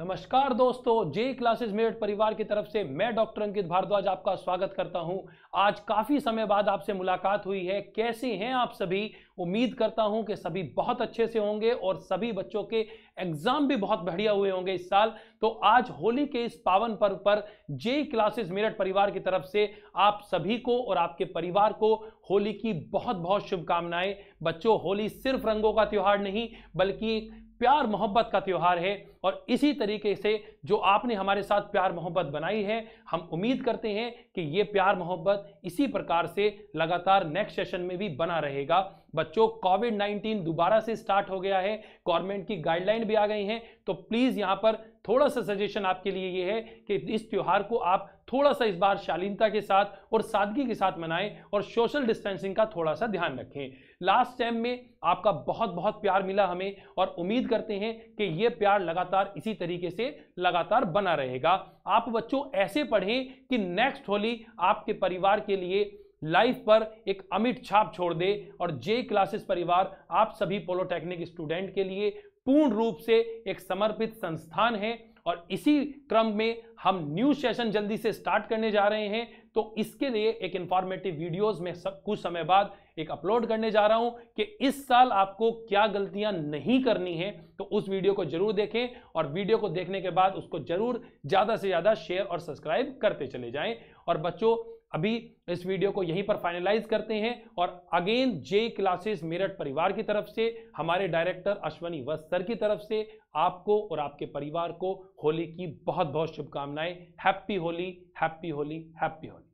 नमस्कार दोस्तों जे क्लासेस मेरठ परिवार की तरफ से मैं डॉक्टर अंकित भारद्वाज आपका स्वागत करता हूं आज काफी समय बाद आपसे मुलाकात हुई है कैसे हैं आप सभी उम्मीद करता हूं कि सभी बहुत अच्छे से होंगे और सभी बच्चों के एग्जाम भी बहुत बढ़िया हुए होंगे इस साल तो आज होली के इस पावन पर्व पर जे क्लासेस मेरठ परिवार की तरफ से आप सभी को और आपके परिवार को होली की बहुत बहुत शुभकामनाएं बच्चों होली सिर्फ रंगों का त्यौहार नहीं बल्कि प्यार मोहब्बत का त्यौहार है और इसी तरीके से जो आपने हमारे साथ प्यार मोहब्बत बनाई है हम उम्मीद करते हैं कि ये प्यार मोहब्बत इसी प्रकार से लगातार नेक्स्ट सेशन में भी बना रहेगा बच्चों कोविड 19 दोबारा से स्टार्ट हो गया है गवर्नमेंट की गाइडलाइन भी आ गई हैं तो प्लीज़ यहाँ पर थोड़ा सा सजेशन आपके लिए ये है कि इस त्यौहार को आप थोड़ा सा इस बार शालीनता के साथ और सादगी के साथ मनाएं और सोशल डिस्टेंसिंग का थोड़ा सा ध्यान रखें लास्ट टाइम में आपका बहुत बहुत प्यार मिला हमें और उम्मीद करते हैं कि ये प्यार लगातार इसी तरीके से लगातार बना रहेगा आप बच्चों ऐसे पढ़ें कि नेक्स्ट होली आपके परिवार के लिए लाइफ पर एक अमिट छाप छोड़ दे और जे क्लासेस परिवार आप सभी पोलोटेक्निक स्टूडेंट के लिए पूर्ण रूप से एक समर्पित संस्थान है और इसी क्रम में हम न्यू सेशन जल्दी से स्टार्ट करने जा रहे हैं तो इसके लिए एक इंफॉर्मेटिव वीडियोस में सब कुछ समय बाद एक अपलोड करने जा रहा हूं कि इस साल आपको क्या गलतियां नहीं करनी है तो उस वीडियो को जरूर देखें और वीडियो को देखने के बाद उसको जरूर ज़्यादा से ज़्यादा शेयर और सब्सक्राइब करते चले जाएं और बच्चों अभी इस वीडियो को यहीं पर फाइनलाइज करते हैं और अगेन जे क्लासेस मेरठ परिवार की तरफ से हमारे डायरेक्टर अश्वनी वस्त्र की तरफ से आपको और आपके परिवार को होली की बहुत बहुत शुभकामनाएं happy Holi happy Holi happy Holi